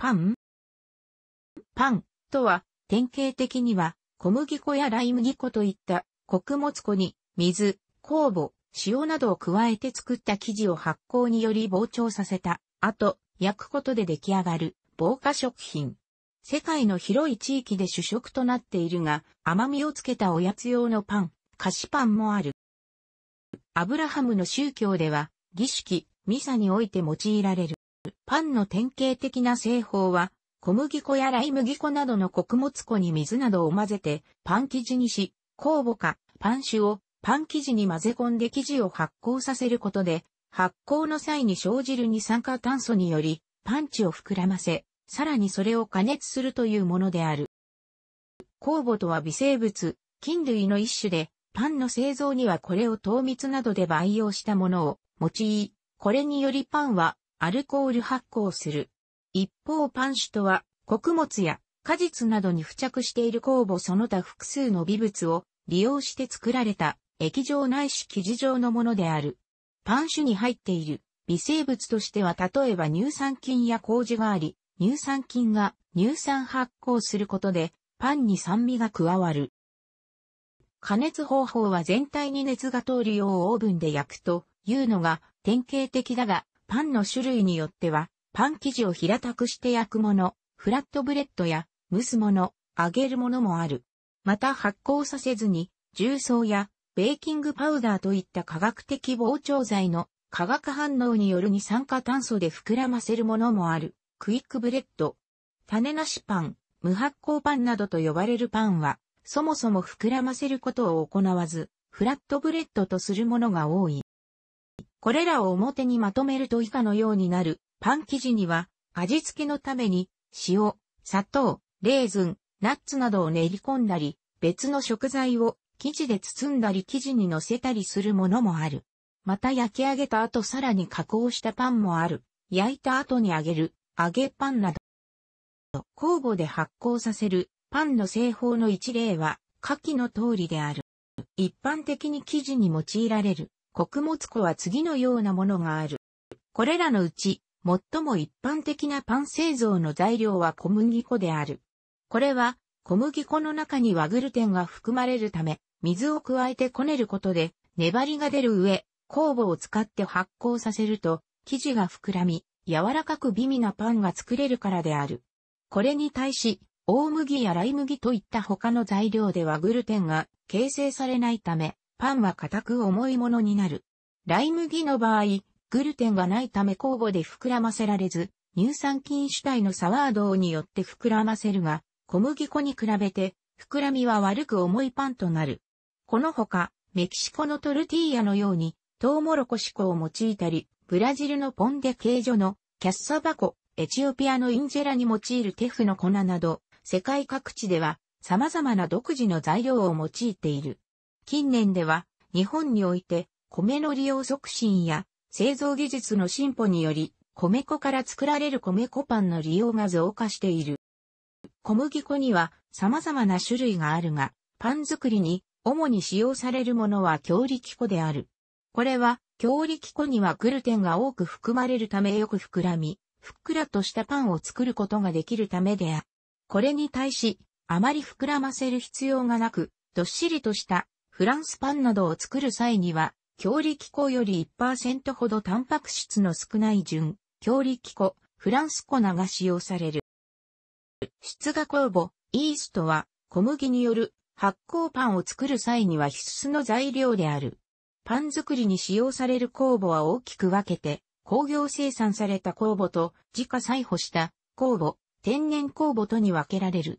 パンパンとは典型的には小麦粉やライ麦粉といった穀物粉に水、酵母、塩などを加えて作った生地を発酵により膨張させた後焼くことで出来上がる防火食品。世界の広い地域で主食となっているが甘みをつけたおやつ用のパン、菓子パンもある。アブラハムの宗教では儀式、ミサにおいて用いられる。パンの典型的な製法は、小麦粉やライ麦粉などの穀物粉に水などを混ぜて、パン生地にし、酵母か、パン酒を、パン生地に混ぜ込んで生地を発酵させることで、発酵の際に生じる二酸化炭素により、パンチを膨らませ、さらにそれを加熱するというものである。酵母とは微生物、菌類の一種で、パンの製造にはこれを糖蜜などで培養したものを用い、これによりパンはアルコール発酵する。一方パン種とは、穀物や果実などに付着している酵母その他複数の微物を利用して作られた液状ないし生地状のものである。パン種に入っている微生物としては例えば乳酸菌や麹があり、乳酸菌が乳酸発酵することでパンに酸味が加わる。加熱方法は全体に熱が通るようオーブンで焼くというのが典型的だが、パンの種類によっては、パン生地を平たくして焼くもの、フラットブレッドや蒸すもの、揚げるものもある。また発酵させずに、重曹やベーキングパウダーといった化学的膨張剤の化学反応による二酸化炭素で膨らませるものもある。クイックブレッド。種なしパン、無発酵パンなどと呼ばれるパンは、そもそも膨らませることを行わず、フラットブレッドとするものが多い。これらを表にまとめると以下のようになる。パン生地には味付けのために塩、砂糖、レーズン、ナッツなどを練り込んだり、別の食材を生地で包んだり生地に乗せたりするものもある。また焼き上げた後さらに加工したパンもある。焼いた後に揚げる、揚げパンなど。酵母で発酵させるパンの製法の一例は、下記の通りである。一般的に生地に用いられる穀物庫は次のようなものがある。これらのうち、最も一般的なパン製造の材料は小麦粉である。これは、小麦粉の中にはグルテンが含まれるため、水を加えてこねることで、粘りが出る上、酵母を使って発酵させると、生地が膨らみ、柔らかく美味なパンが作れるからである。これに対し、大麦やライ麦といった他の材料ではグルテンが形成されないため、パンは固く重いものになる。ライ麦の場合、グルテンがないため酵母で膨らませられず、乳酸菌主体のサワードによって膨らませるが、小麦粉に比べて、膨らみは悪く重いパンとなる。このほか、メキシコのトルティーヤのように、トウモロコシ粉を用いたり、ブラジルのポンデジョのキャッサバコ、エチオピアのインジェラに用いるテフの粉など、世界各地では様々な独自の材料を用いている。近年では、日本において、米の利用促進や、製造技術の進歩により、米粉から作られる米粉パンの利用が増加している。小麦粉には様々な種類があるが、パン作りに主に使用されるものは強力粉である。これは、強力粉にはグルテンが多く含まれるためよく膨らみ、ふっくらとしたパンを作ることができるためである。これに対し、あまり膨らませる必要がなく、どっしりとしたフランスパンなどを作る際には、強力粉より1%ほどタンパク質の少ない純、強力粉、フランス粉が使用される。質が酵母、イーストは、小麦による発酵パンを作る際には必須の材料である。パン作りに使用される酵母は大きく分けて、工業生産された酵母と自家採捕した酵母、天然酵母とに分けられる。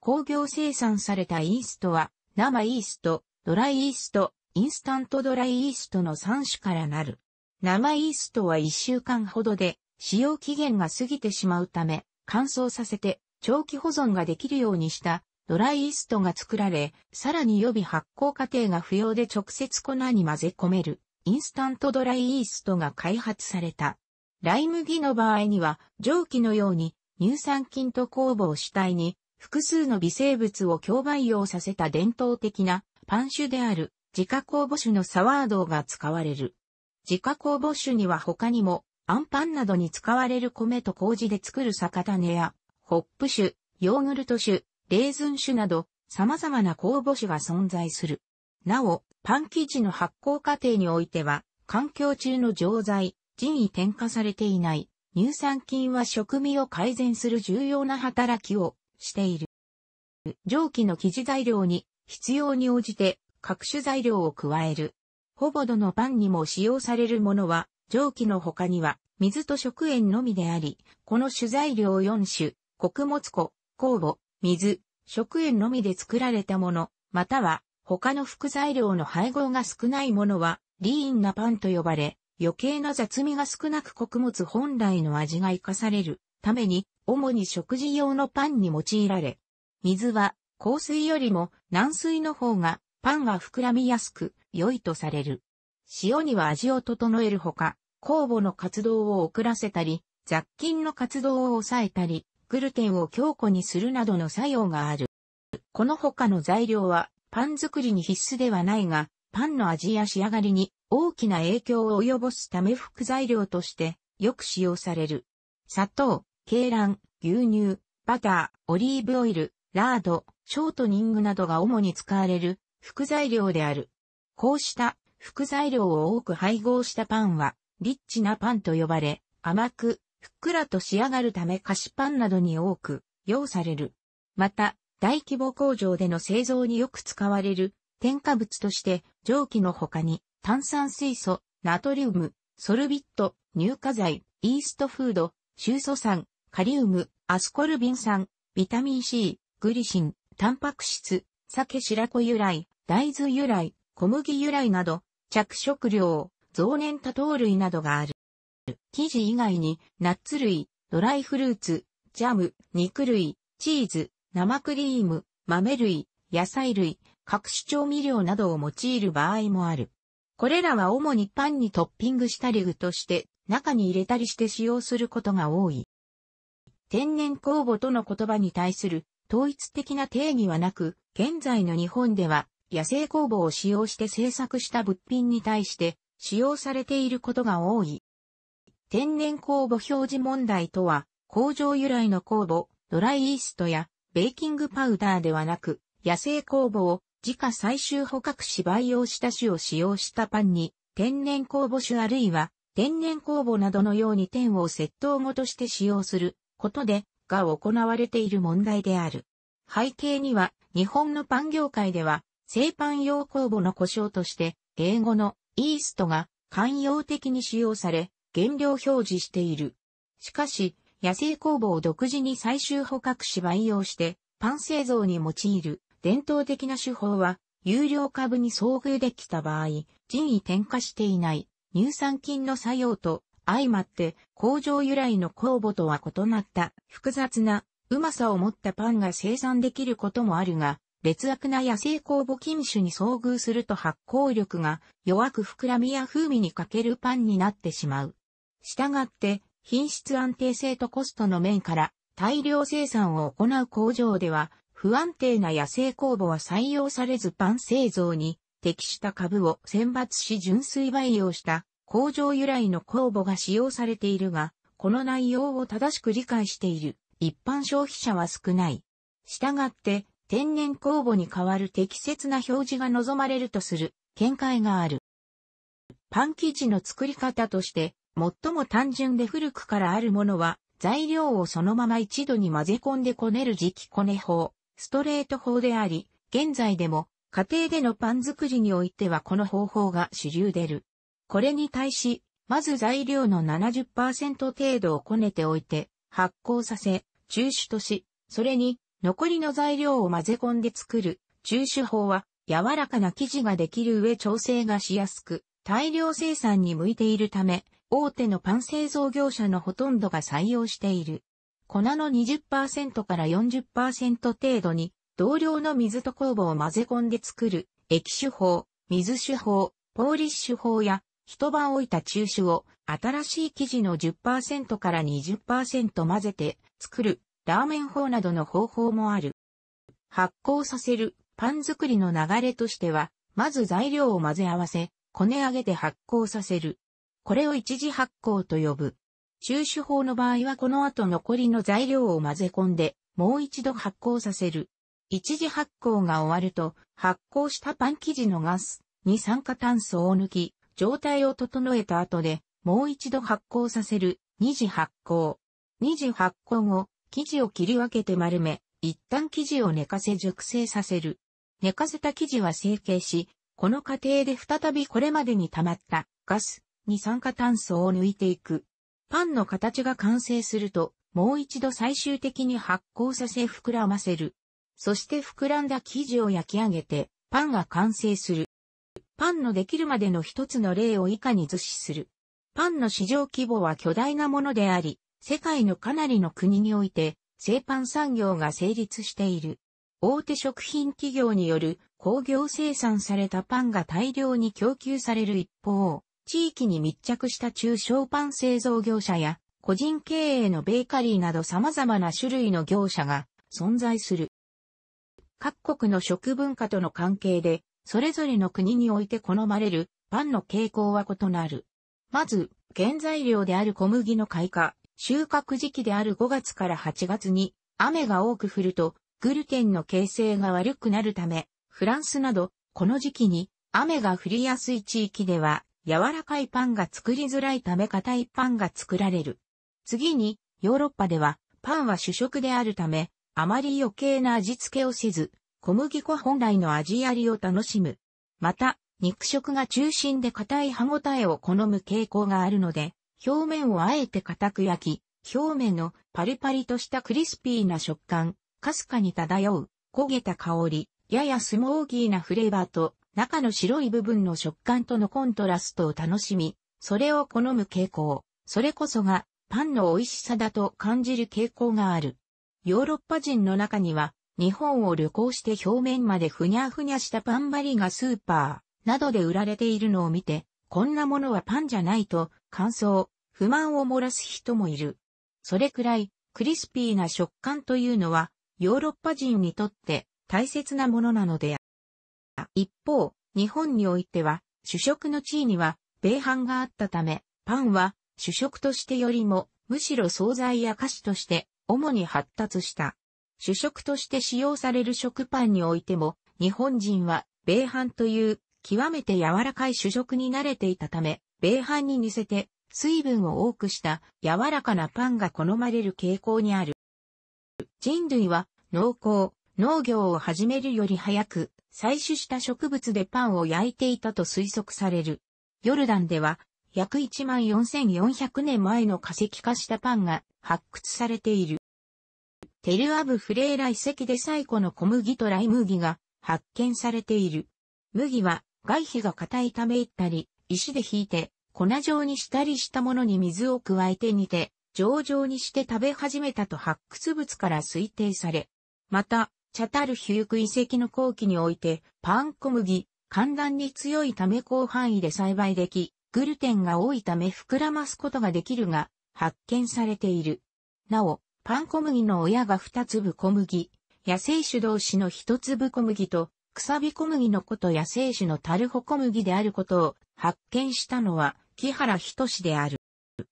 工業生産されたイーストは、生イースト、ドライイースト、インスタントドライイーストの3種からなる。生イーストは1週間ほどで使用期限が過ぎてしまうため乾燥させて長期保存ができるようにしたドライイーストが作られ、さらに予備発酵過程が不要で直接粉に混ぜ込めるインスタントドライイーストが開発された。ライ麦の場合には蒸気のように乳酸菌と酵母を主体に複数の微生物を共培養させた伝統的なパン種である自家公母種のサワードが使われる。自家公母種には他にも、アンパンなどに使われる米と麹で作る酒種や、ホップ酒、ヨーグルト酒、レーズン酒など、様々な酵母酒が存在する。なお、パン生地の発酵過程においては、環境中の錠剤、人為添加されていない乳酸菌は食味を改善する重要な働きをしている。蒸気の生地材料に必要に応じて各種材料を加える。ほぼどのパンにも使用されるものは、蒸気の他には、水と食塩のみであり、この主材料4種、穀物粉、酵母、水、食塩のみで作られたもの、または、他の副材料の配合が少ないものは、リーンなパンと呼ばれ、余計な雑味が少なく穀物本来の味が活かされるために、主に食事用のパンに用いられ、水は香水よりも軟水の方がパンが膨らみやすく良いとされる。塩には味を整えるほか、酵母の活動を遅らせたり、雑菌の活動を抑えたり、グルテンを強固にするなどの作用がある。この他の材料はパン作りに必須ではないが、パンの味や仕上がりに大きな影響を及ぼすため副材料としてよく使用される。砂糖、鶏卵、牛乳、バター、オリーブオイル、ラード、ショートニングなどが主に使われる副材料である。こうした副材料を多く配合したパンは、リッチなパンと呼ばれ、甘く、ふっくらと仕上がるため菓子パンなどに多く用される。また、大規模工場での製造によく使われる添加物として蒸気の他に炭酸水素、ナトリウム、ソルビット、乳化剤、イーストフード、臭素酸、カリウム、アスコルビン酸、ビタミン C、グリシン、タンパク質、酒白子由来、大豆由来、小麦由来など、着色料、増粘多糖類などがある。生地以外に、ナッツ類、ドライフルーツ、ジャム、肉類、チーズ、生クリーム、豆類、野菜類、各種調味料などを用いる場合もある。これらは主にパンにトッピングしたり具として中に入れたりして使用することが多い。天然酵母との言葉に対する統一的な定義はなく、現在の日本では野生工房を使用して制作した物品に対して使用されていることが多い。天然酵母表示問題とは、工場由来の酵母、ドライイーストやベーキングパウダーではなく、野生酵母を自家最終捕獲し培養した種を使用したパンに、天然酵母種あるいは天然酵母などのように点を窃盗ごとして使用することで、が行われている問題である。背景には、日本のパン業界では、製パン用酵母の故障として、英語のイーストが汎用的に使用され、原料表示している。しかし、野生酵母を独自に最終捕獲し培養して、パン製造に用いる伝統的な手法は、有料株に遭遇できた場合、人為転化していない乳酸菌の作用と相まって工場由来の酵母とは異なった複雑なうまさを持ったパンが生産できることもあるが、劣悪な野生酵母菌種に遭遇すると発酵力が弱く膨らみや風味に欠けるパンになってしまう。従って、品質安定性とコストの面から大量生産を行う工場では、不安定な野生酵母は採用されずパン製造に適した株を選抜し純粋培養した工場由来の酵母が使用されているが、この内容を正しく理解している一般消費者は少ない。したがって、天然酵母に代わる適切な表示が望まれるとする見解がある。パン生地の作り方として、最も単純で古くからあるものは、材料をそのまま一度に混ぜ込んでこねる時期こね法、ストレート法であり、現在でも家庭でのパン作りにおいてはこの方法が主流でる。これに対し、まず材料の70%程度をこねておいて、発酵させ、抽出とし、それに残りの材料を混ぜ込んで作る抽酒法は柔らかな生地ができる上調整がしやすく、大量生産に向いているため、大手のパン製造業者のほとんどが採用している。粉の20%から40%程度に、同量の水と酵母を混ぜ込んで作る、液種法、水種法、ポーリッシュ法や一晩置いた中酒を新しい生地の10%から20%混ぜて作るラーメン法などの方法もある。発酵させるパン作りの流れとしては、まず材料を混ぜ合わせ、こね上げて発酵させる。これを一次発酵と呼ぶ。中手法の場合はこの後残りの材料を混ぜ込んで、もう一度発酵させる。一次発酵が終わると、発酵したパン生地のガスに酸化炭素を抜き、状態を整えた後で、もう一度発酵させる、二次発酵。二次発酵後、生地を切り分けて丸め、一旦生地を寝かせ熟成させる。寝かせた生地は成形し、この過程で再びこれまでに溜まったガス、二酸化炭素を抜いていく。パンの形が完成すると、もう一度最終的に発酵させ膨らませる。そして膨らんだ生地を焼き上げて、パンが完成する。パンのできるまでの一つの例を以下に図示する。パンの市場規模は巨大なものであり、世界のかなりの国において、製パン産業が成立している。大手食品企業による工業生産されたパンが大量に供給される一方、地域に密着した中小パン製造業者や個人経営のベーカリーなど様々な種類の業者が存在する。各国の食文化との関係でそれぞれの国において好まれるパンの傾向は異なる。まず、原材料である小麦の開花、収穫時期である5月から8月に雨が多く降るとグルテンの形成が悪くなるため、フランスなどこの時期に雨が降りやすい地域では柔らかいパンが作りづらいため硬いパンが作られる。次にヨーロッパではパンは主食であるためあまり余計な味付けをせず小麦粉本来の味ありを楽しむ。また、肉食が中心で硬い歯ごたえを好む傾向があるので、表面をあえて硬く焼き、表面のパリパリとしたクリスピーな食感、かすかに漂う、焦げた香り、ややスモーギーなフレーバーと、中の白い部分の食感とのコントラストを楽しみ、それを好む傾向、それこそがパンの美味しさだと感じる傾向がある。ヨーロッパ人の中には、日本を旅行して表面までふにゃふにゃしたパンバリがスーパーなどで売られているのを見て、こんなものはパンじゃないと感想、不満を漏らす人もいる。それくらいクリスピーな食感というのはヨーロッパ人にとって大切なものなのである。一方、日本においては主食の地位には米飯があったため、パンは主食としてよりもむしろ惣菜や菓子として主に発達した。主食として使用される食パンにおいても、日本人は、米飯という、極めて柔らかい主食に慣れていたため、米飯に似せて、水分を多くした柔らかなパンが好まれる傾向にある。人類は、農耕、農業を始めるより早く、採取した植物でパンを焼いていたと推測される。ヨルダンでは、約14,400年前の化石化したパンが発掘されている。テルアブフレーラ遺跡で最古の小麦とライ麦が発見されている。麦は外皮が硬いためいったり、石で引いて粉状にしたりしたものに水を加えて煮て、上々にして食べ始めたと発掘物から推定され、また、チャタルヒューク遺跡の後期において、パン小麦、寒暖に強いため広範囲で栽培でき、グルテンが多いため膨らますことができるが、発見されている。なお、パン小麦の親が二粒小麦、野生種同士の一粒小麦と、くさび小麦のこと野生種のタルホ小麦であることを発見したのは、木原仁である。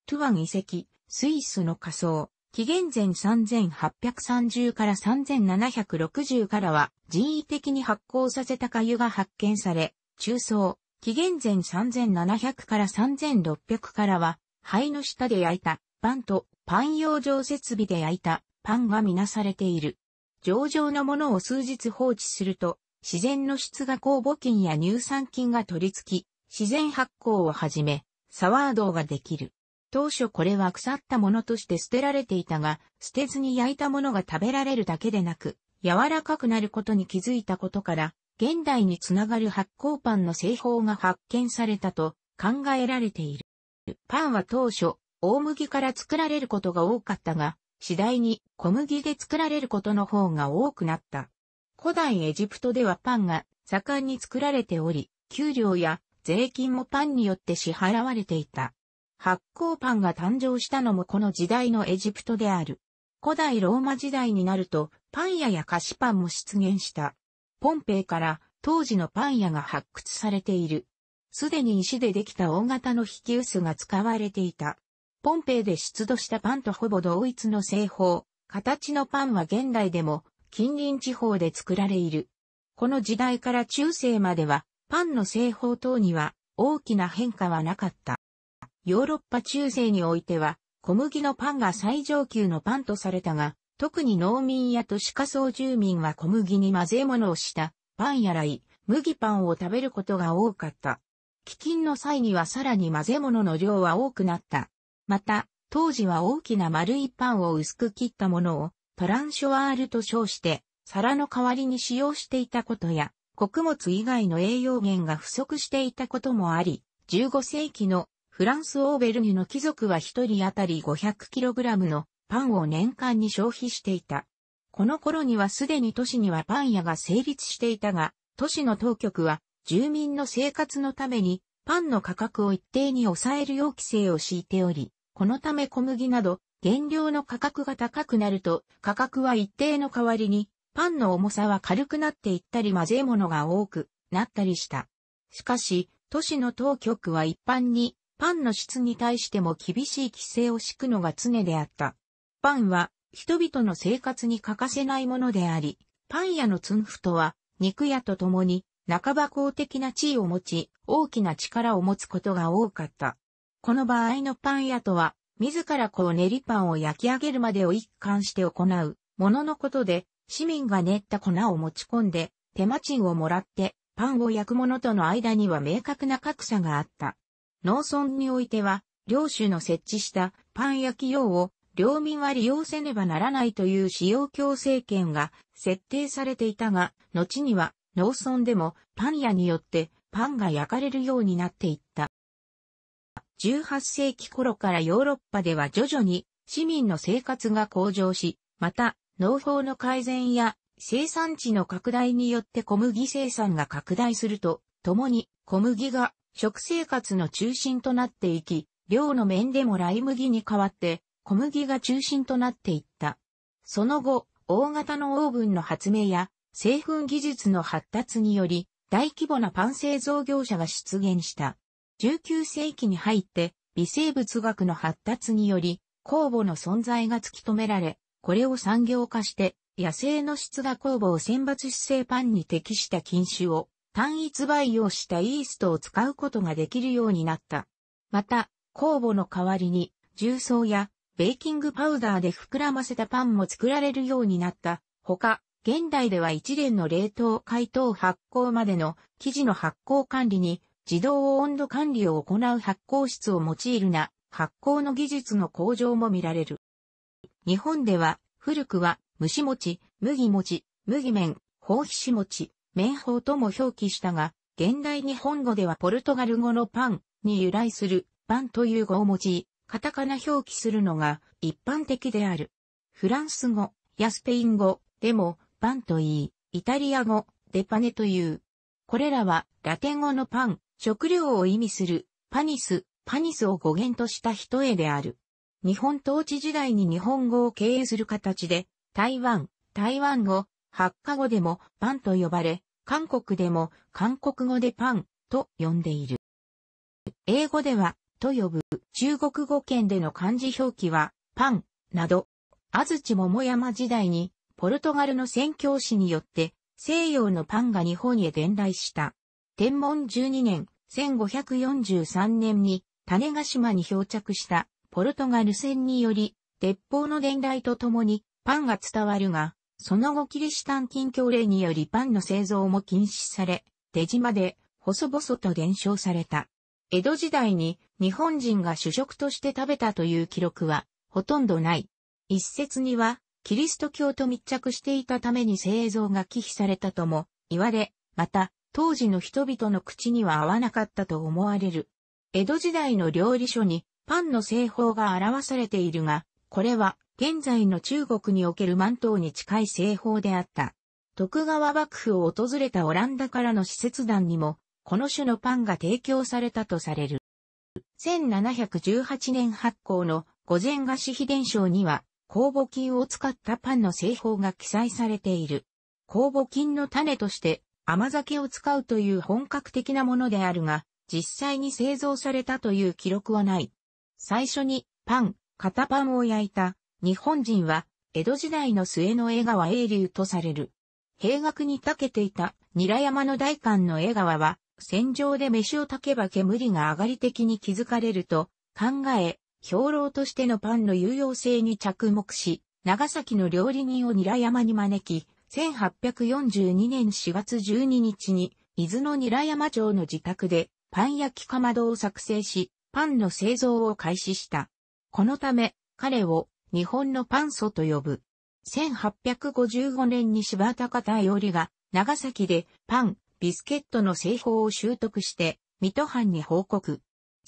トゥワン遺跡、スイスの仮想、紀元前3830から3760からは人為的に発酵させた粥が発見され、中層、紀元前3700から3600からは灰の下で焼いたパンとパン養生設備で焼いたパンがみなされている。上場のものを数日放置すると、自然の質が酵母菌や乳酸菌が取り付き、自然発酵をはじめ、サワードができる。当初これは腐ったものとして捨てられていたが、捨てずに焼いたものが食べられるだけでなく、柔らかくなることに気づいたことから、現代につながる発酵パンの製法が発見されたと考えられている。パンは当初、大麦から作られることが多かったが、次第に小麦で作られることの方が多くなった。古代エジプトではパンが盛んに作られており、給料や税金もパンによって支払われていた。発酵パンが誕生したのもこの時代のエジプトである。古代ローマ時代になると、パン屋や菓子パンも出現した。ポンペイから当時のパン屋が発掘されている。すでに石でできた大型の引き薄が使われていた。ポンペイで出土したパンとほぼ同一の製法、形のパンは現代でも近隣地方で作られいる。この時代から中世まではパンの製法等には大きな変化はなかった。ヨーロッパ中世においては小麦のパンが最上級のパンとされたが、特に農民や都市仮層住民は小麦に混ぜ物をしたパンやらい、麦パンを食べることが多かった。飢饉の際にはさらに混ぜ物の量は多くなった。また、当時は大きな丸いパンを薄く切ったものを、トランショワールと称して、皿の代わりに使用していたことや、穀物以外の栄養源が不足していたこともあり、15世紀のフランス・オーベルニュの貴族は1人当たり 500kg のパンを年間に消費していた。この頃にはすでに都市にはパン屋が成立していたが、都市の当局は住民の生活のためにパンの価格を一定に抑えるよう規制を敷いており、このため小麦など原料の価格が高くなると価格は一定の代わりにパンの重さは軽くなっていったり混ぜ物が多くなったりした。しかし、都市の当局は一般にパンの質に対しても厳しい規制を敷くのが常であった。パンは人々の生活に欠かせないものであり、パン屋のツンフトは肉屋と共に半ば公的な地位を持ち、大きな力を持つことが多かった。この場合のパン屋とは、自らこう練りパンを焼き上げるまでを一貫して行う、もののことで、市民が練った粉を持ち込んで、手間賃をもらって、パンを焼くものとの間には明確な格差があった。農村においては、領主の設置したパン焼き用を領民は利用せねばならないという使用強制権が設定されていたが、後には農村でもパン屋によってパンが焼かれるようになっていった。18世紀頃からヨーロッパでは徐々に市民の生活が向上し、また農法の改善や生産地の拡大によって小麦生産が拡大すると、ともに小麦が食生活の中心となっていき、量の面でもライ麦に代わって小麦が中心となっていった。その後、大型のオーブンの発明や製粉技術の発達により、大規模なパン製造業者が出現した。19世紀に入って微生物学の発達により酵母の存在が突き止められ、これを産業化して野生の質が酵母を選抜姿勢パンに適した菌種を単一培養したイーストを使うことができるようになった。また、酵母の代わりに重曹やベーキングパウダーで膨らませたパンも作られるようになった。ほか、現代では一連の冷凍解凍発酵までの生地の発酵管理に自動温度管理を行う発酵室を用いるな、発酵の技術の向上も見られる。日本では、古くは、蒸し餅、麦餅、麦麺、包皮紙餅、麺包とも表記したが、現代日本語ではポルトガル語のパンに由来するパンという語を用い、カタカナ表記するのが一般的である。フランス語やスペイン語でもパンといい、イタリア語デパネという。これらはラテン語のパン食料を意味するパニス、パニスを語源とした一絵である。日本統治時代に日本語を経営する形で、台湾、台湾語、発火語でもパンと呼ばれ、韓国でも韓国語でパンと呼んでいる。英語ではと呼ぶ中国語圏での漢字表記はパンなど、安土桃山時代にポルトガルの宣教師によって西洋のパンが日本へ伝来した。天文12年、1543年に種ヶ島に漂着したポルトガル船により、鉄砲の伝来とともにパンが伝わるが、その後キリシタン禁教令によりパンの製造も禁止され、出島で細々と減少された。江戸時代に日本人が主食として食べたという記録はほとんどない。一説にはキリスト教と密着していたために製造が忌避されたとも言われ、また当時の人々の口には合わなかったと思われる。江戸時代の料理書にパンの製法が表されているが、これは現在の中国における満島に近い製法であった。徳川幕府を訪れたオランダからの使節団にも、この種のパンが提供されたとされる。1718年発行の御前菓子秘伝賞には、酵母菌を使ったパンの製法が記載されている。酵母菌の種として甘酒を使うという本格的なものであるが、実際に製造されたという記録はない。最初にパン、片パンを焼いた日本人は江戸時代の末の江川英流とされる。平学に長けていた韮山の大官の江川は戦場で飯を炊けば煙が上がり的に気づかれると考え、兵糧としてのパンの有用性に着目し、長崎の料理人を韮山に招き、1842年4月12日に、伊豆の韮山町の自宅で、パン焼きかまどを作成し、パンの製造を開始した。このため、彼を日本のパン祖と呼ぶ。1855年に柴田方よりが長崎でパン、ビスケットの製法を習得して、水戸藩に報告。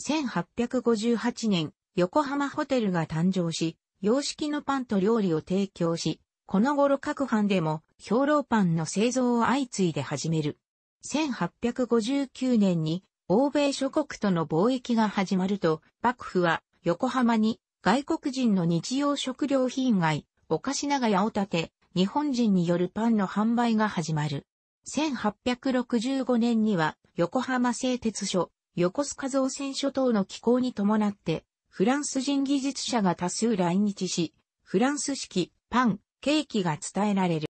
1858年、横浜ホテルが誕生し、洋式のパンと料理を提供し、この頃各藩でも兵糧パンの製造を相次いで始める。1859年に欧米諸国との貿易が始まると、幕府は横浜に外国人の日用食料品街、お菓子長屋を建て、日本人によるパンの販売が始まる。1865年には横浜製鉄所、横須賀造船所等の機構に伴って、フランス人技術者が多数来日し、フランス式パン、ケーキが伝えられる。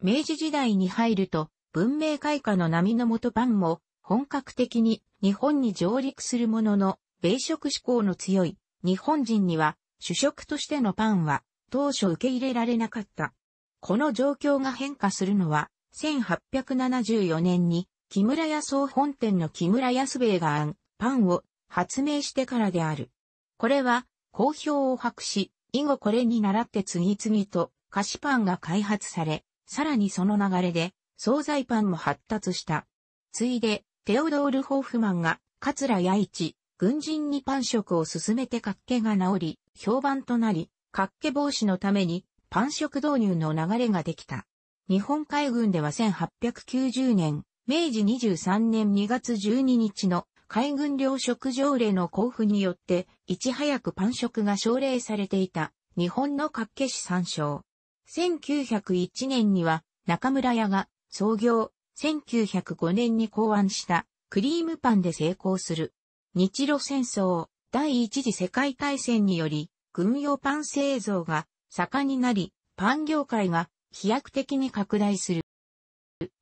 明治時代に入ると、文明開化の波の元パンも、本格的に日本に上陸するものの、米食志向の強い日本人には主食としてのパンは当初受け入れられなかった。この状況が変化するのは1874年に木村屋総本店の木村安兵衛が案、パンを発明してからである。これは好評を博し、以後これに倣って次々と菓子パンが開発され、さらにその流れで、惣菜パンも発達した。ついで、テオドール・ホーフマンが、桂八一、軍人にパン食を勧めて活気が治り、評判となり、活気防止のために、パン食導入の流れができた。日本海軍では1890年、明治23年2月12日の海軍糧食条例の交付によって、いち早くパン食が奨励されていた、日本の活気市参照。1901年には中村屋が創業、1905年に考案したクリームパンで成功する。日露戦争、第一次世界大戦により、軍用パン製造が盛んになり、パン業界が飛躍的に拡大する。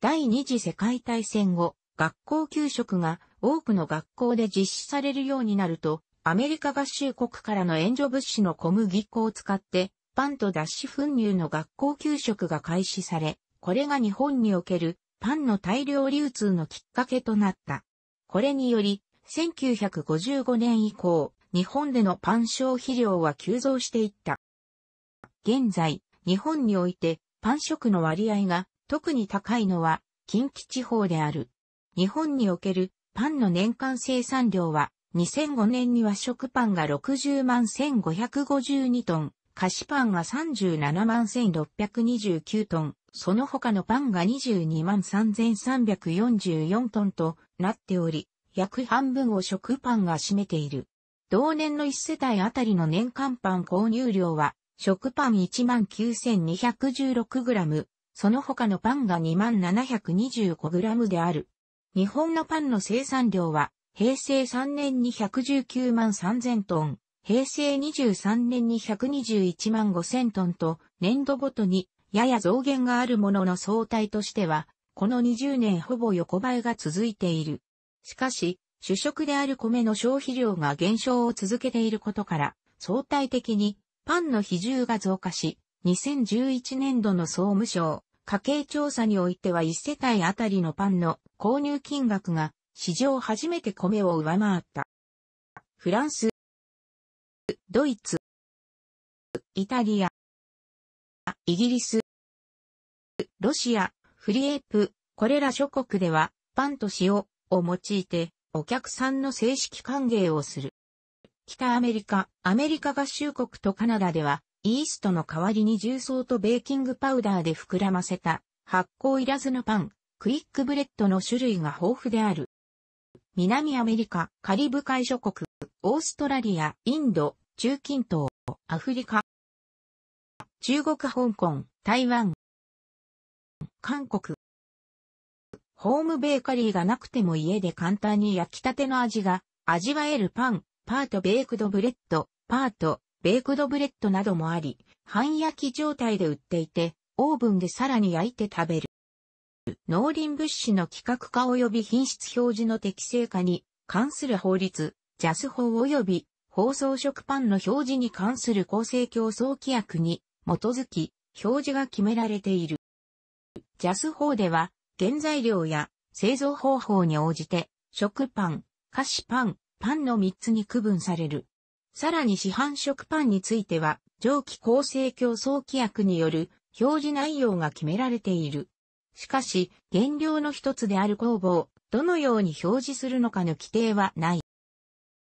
第二次世界大戦後、学校給食が多くの学校で実施されるようになると、アメリカ合衆国からの援助物資の小麦粉を使ってパンと脱脂粉乳の学校給食が開始され、これが日本におけるパンの大量流通のきっかけとなった。これにより、1955年以降、日本でのパン消費量は急増していった。現在、日本においてパン食の割合が特に高いのは近畿地方である。日本におけるパンの年間生産量は2005年には食パンが60万1552トン、菓子パンが37万1629トン、その他のパンが22万3344トンとなっており、約半分を食パンが占めている。同年の1世帯あたりの年間パン購入量は、食パン1万9216グラム、その他のパンが2万725グラムである。日本のパンの生産量は、平成3年に119万3000トン、平成23年に121万5千トンと、年度ごとにやや増減があるものの総体としては、この20年ほぼ横ばいが続いている。しかし、主食である米の消費量が減少を続けていることから、相対的にパンの比重が増加し、2011年度の総務省、家計調査においては1世帯あたりのパンの購入金額が史上初めて米を上回った。フランスドイツ、イタリア、イギリス、ロシア、フリエープ、これら諸国では、パンと塩を用いて、お客さんの正式歓迎をする。北アメリカ、アメリカ合衆国とカナダでは、イーストの代わりに重曹とベーキングパウダーで膨らませた、発酵いらずのパン、クイックブレッドの種類が豊富である。南アメリカ、カリブ海諸国、オーストラリア、インド、中近東、アフリカ、中国香港、台湾、韓国。ホームベーカリーがなくても家で簡単に焼きたての味が味わえるパン、パートベークドブレッド、パート、ベークドブレッドなどもあり、半焼き状態で売っていて、オーブンでさらに焼いて食べる。農林物資の規格化及び品質表示の適正化に関する法律、ジャス法及び包装食パンの表示に関する公正競争規約に基づき表示が決められている。ジャス法では原材料や製造方法に応じて食パン、菓子パン、パンの3つに区分される。さらに市販食パンについては上記公正競争規約による表示内容が決められている。しかし、原料の一つである酵母をどのように表示するのかの規定はない。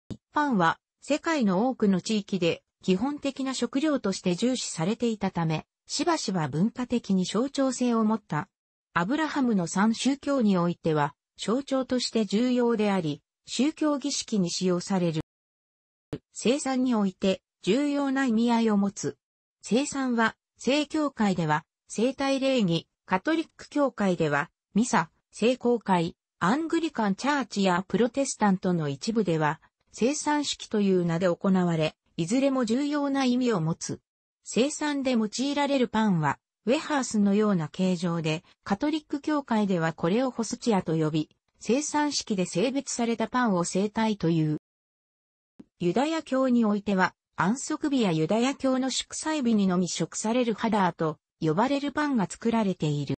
一般は世界の多くの地域で基本的な食料として重視されていたため、しばしば文化的に象徴性を持った。アブラハムの三宗教においては象徴として重要であり、宗教儀式に使用される。生産において重要な意味合いを持つ。生産は、正教会では、生体礼儀、カトリック教会では、ミサ、聖公会、アングリカンチャーチやプロテスタントの一部では、生産式という名で行われ、いずれも重要な意味を持つ。生産で用いられるパンは、ウェハースのような形状で、カトリック教会ではこれをホスチアと呼び、生産式で性別されたパンを生体という。ユダヤ教においては、安息日やユダヤ教の祝祭日にのみ食されるハダーと、呼ばれるパンが作られている。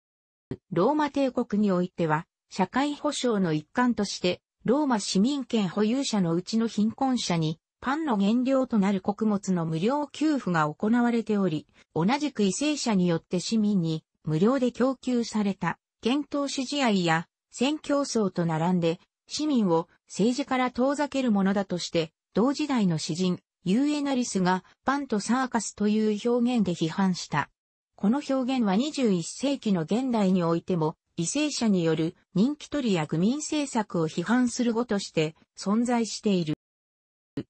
ローマ帝国においては、社会保障の一環として、ローマ市民権保有者のうちの貧困者に、パンの原料となる穀物の無料給付が行われており、同じく為政者によって市民に無料で供給された、検討支持合や選競争と並んで、市民を政治から遠ざけるものだとして、同時代の詩人、ユーエナリスがパンとサーカスという表現で批判した。この表現は21世紀の現代においても、犠牲者による人気取りや愚民政策を批判する語として存在している。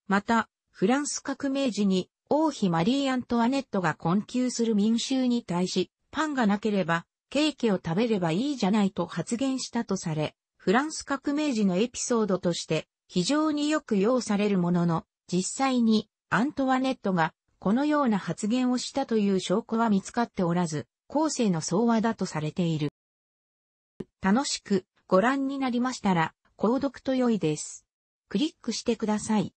また、フランス革命時に王妃マリー・アントワネットが困窮する民衆に対し、パンがなければケーキを食べればいいじゃないと発言したとされ、フランス革命時のエピソードとして非常によく要されるものの、実際にアントワネットがこのような発言をしたという証拠は見つかっておらず、後世の総和だとされている。楽しくご覧になりましたら、購読と良いです。クリックしてください。